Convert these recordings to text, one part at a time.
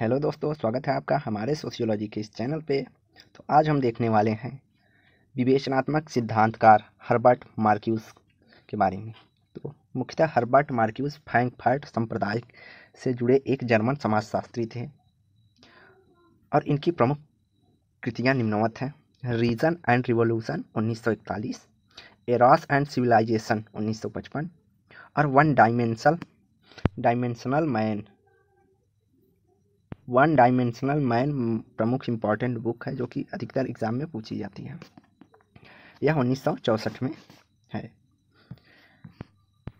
hello दोस्तों स्वागत है आपका हमारे सोशियोलॉजी के इस चैनल पे तो आज हम देखने वाले हैं विवेचनात्मक सिद्धांतकार हर्बर्ट मार्क्यूस के बारे में तो मुख्यतः हर्बर्ट मार्क्यूस फ्रैंकफर्ट संप्रदाय से जुड़े एक जर्मन समाजशास्त्री थे और इनकी प्रमुख कृतियाँ निम्नवत हैं रीजन एंड रिवोल्यूशन उन्नीस एरास एंड सिविलाइजेशन 1955 और one dimensional dimensional man one dimensional man प्रमुख इम्पॉर्टेंट बुक है जो कि अधिकतर एग्जाम में पूछी जाती है यह उन्नीस में है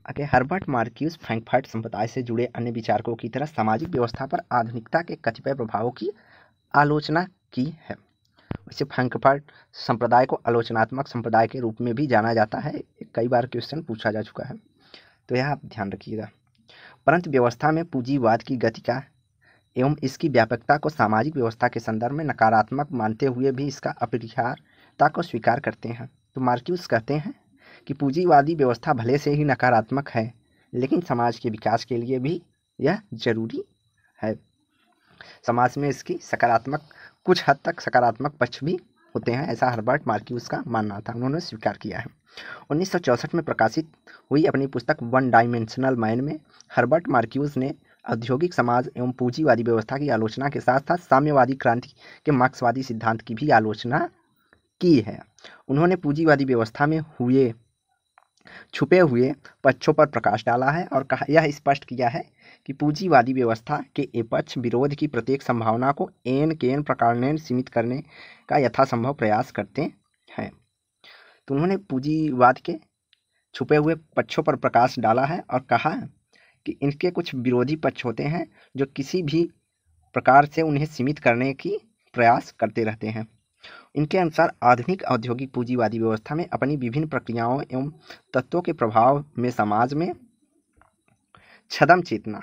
आगे हर्बर्ट मार्क्यूज फ्रैंकफर्ट संप्रदाय से जुड़े अन्य विचारकों की तरह सामाजिक व्यवस्था पर आधुनिकता के कतिपय प्रभावों की आलोचना की है वैसे फ्रैंकफर्ट संप्रदाय को आलोचनात्मक संप्रदाय के रूप में भी जाना जाता है कई बार क्वेश्चन पूछा जा चुका है तो यह आप ध्यान रखिएगा परंतु व्यवस्था में पूंजीवाद की गति का एवं इसकी व्यापकता को सामाजिक व्यवस्था के संदर्भ में नकारात्मक मानते हुए भी इसका अपरिहारता को स्वीकार करते हैं तो मार्क्यूस कहते हैं कि पूंजीवादी व्यवस्था भले से ही नकारात्मक है लेकिन समाज के विकास के लिए भी यह जरूरी है समाज में इसकी सकारात्मक कुछ हद तक सकारात्मक पक्ष भी होते हैं ऐसा हर्बर्ट मार्क्यूस का मानना था उन्होंने स्वीकार किया है 1964 में प्रकाशित हुई अपनी पुस्तक वन डायमेंशनल माइंड में हर्बर्ट मार्क्यूज ने औद्योगिक समाज एवं पूंजीवादी व्यवस्था की आलोचना के साथ साथ साम्यवादी क्रांति के मार्क्सवादी सिद्धांत की भी आलोचना की है उन्होंने पूंजीवादी व्यवस्था में हुए छुपे हुए पक्षों पर प्रकाश डाला है और कहा यह स्पष्ट किया है कि पूंजीवादी व्यवस्था के पक्ष विरोध की प्रत्येक संभावना को एन के एन प्रकार सीमित करने का यथासंभव प्रयास करते हैं तो उन्होंने पूंजीवाद के छुपे हुए पक्षों पर प्रकाश डाला है और कहा कि इनके कुछ विरोधी पक्ष होते हैं जो किसी भी प्रकार से उन्हें सीमित करने की प्रयास करते रहते हैं इनके अनुसार आधुनिक औद्योगिक पूंजीवादी व्यवस्था में अपनी विभिन्न प्रक्रियाओं एवं तत्वों के प्रभाव में समाज में छदम चेतना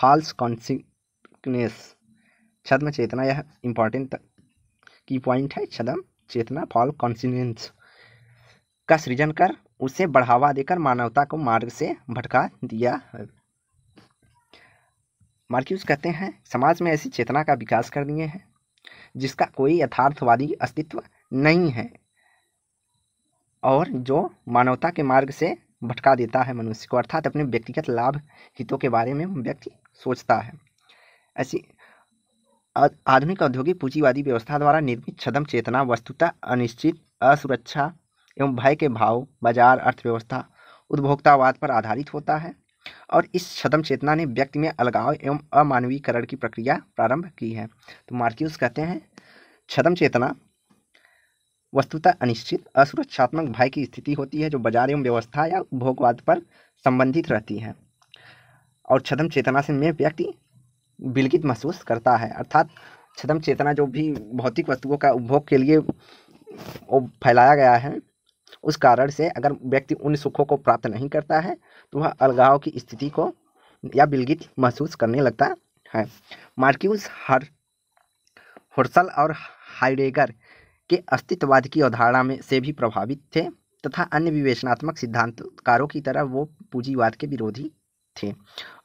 फॉल्स कॉन्सिकनेस छदम चेतना यह इम्पॉर्टेंट की पॉइंट है छदम चेतना फॉल कॉन्सिनेंस का सृजन कर उसे बढ़ावा देकर मानवता को मार्ग से भटका दिया है मार्क्यूज कहते हैं समाज में ऐसी चेतना का विकास कर दिए हैं जिसका कोई यथार्थवादी अस्तित्व नहीं है और जो मानवता के मार्ग से भटका देता है मनुष्य को अर्थात अपने व्यक्तिगत लाभ हितों के बारे में व्यक्ति सोचता है ऐसी आधुनिक औद्योगिक पूंजीवादी व्यवस्था द्वारा निर्मित छदम चेतना वस्तुता अनिश्चित असुरक्षा एवं भय के भाव बाजार अर्थव्यवस्था उपभोक्तावाद पर आधारित होता है और इस सदम चेतना ने व्यक्ति में अलगाव एवं अमानवीकरण की प्रक्रिया प्रारंभ की है तो मार्क्यूस कहते हैं छदम चेतना वस्तुतः अनिश्चित असुरक्षात्मक भय की स्थिति होती है जो बाजार एवं व्यवस्था या उपभोगवाद पर संबंधित रहती है और छदम चेतना से में व्यक्ति विलगित महसूस करता है अर्थात छदम चेतना जो भी भौतिक वस्तुओं का उपभोग के लिए फैलाया गया है उस कारण से अगर व्यक्ति उन सुखों को प्राप्त नहीं करता है तो वह अलगाव की स्थिति को या बिलगित महसूस करने लगता है मार्क्यूस हर हर्सल और हाइडेगर के अस्तित्ववाद की अवधारणा में से भी प्रभावित थे तथा अन्य विवेचनात्मक सिद्धांतकारों की तरह वो पूंजीवाद के विरोधी थे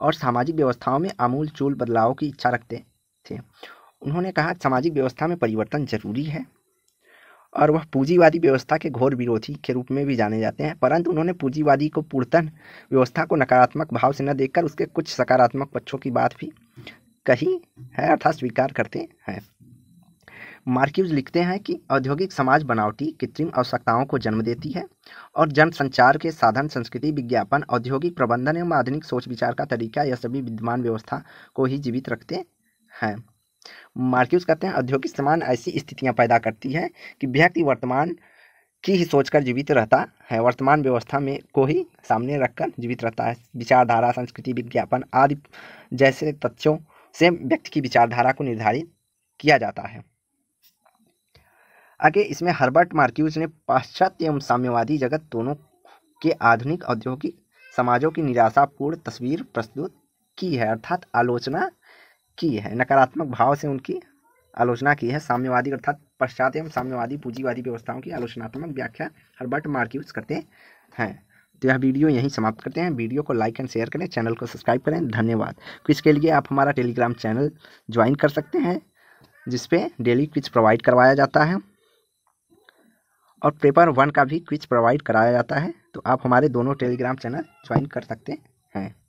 और सामाजिक व्यवस्थाओं में आमूल चूल बदलाव की इच्छा रखते थे उन्होंने कहा सामाजिक व्यवस्था में परिवर्तन जरूरी है और वह पूंजीवादी व्यवस्था के घोर विरोधी के रूप में भी जाने जाते हैं परंतु उन्होंने पूंजीवादी को पूर्तन व्यवस्था को नकारात्मक भाव से न देखकर उसके कुछ सकारात्मक पक्षों की बात भी कही है अर्थात स्वीकार करते हैं मार्क्यूज लिखते हैं कि औद्योगिक समाज बनावटी कृत्रिम आवश्यकताओं को जन्म देती है और जनसंचार के साधन संस्कृति विज्ञापन औद्योगिक प्रबंधन एवं आधुनिक सोच विचार का तरीका यह सभी विद्यमान व्यवस्था को ही जीवित रखते हैं मार्क्यूज कहते हैं औद्योगिक समान ऐसी स्थितियां पैदा करती है कि व्यक्ति वर्तमान की ही सोचकर जीवित रहता है वर्तमान व्यवस्था में को ही सामने रखकर जीवित रहता है विचारधारा संस्कृति विज्ञापन आदि जैसे तथ्यों से व्यक्ति की विचारधारा को निर्धारित किया जाता है आगे इसमें हर्बर्ट मार्क्यूज ने पाश्चात्य एवं साम्यवादी जगत दोनों के आधुनिक औद्योगिक समाजों की निराशापूर्ण तस्वीर प्रस्तुत की है अर्थात आलोचना की है नकारात्मक भाव से उनकी आलोचना की है साम्यवादी अर्थात पश्चात एवं साम्यवादी पूंजीवादी व्यवस्थाओं की आलोचनात्मक व्याख्या हर्बर्ट मार्क्यूज करते हैं तो यह वीडियो यहीं समाप्त करते हैं वीडियो को लाइक एंड शेयर करें चैनल को सब्सक्राइब करें धन्यवाद क्विज के लिए आप हमारा टेलीग्राम चैनल ज्वाइन कर सकते हैं जिसपे डेली क्विज प्रोवाइड करवाया जाता है और पेपर वन का भी क्विज प्रोवाइड कराया जाता है तो आप हमारे दोनों टेलीग्राम चैनल ज्वाइन कर सकते हैं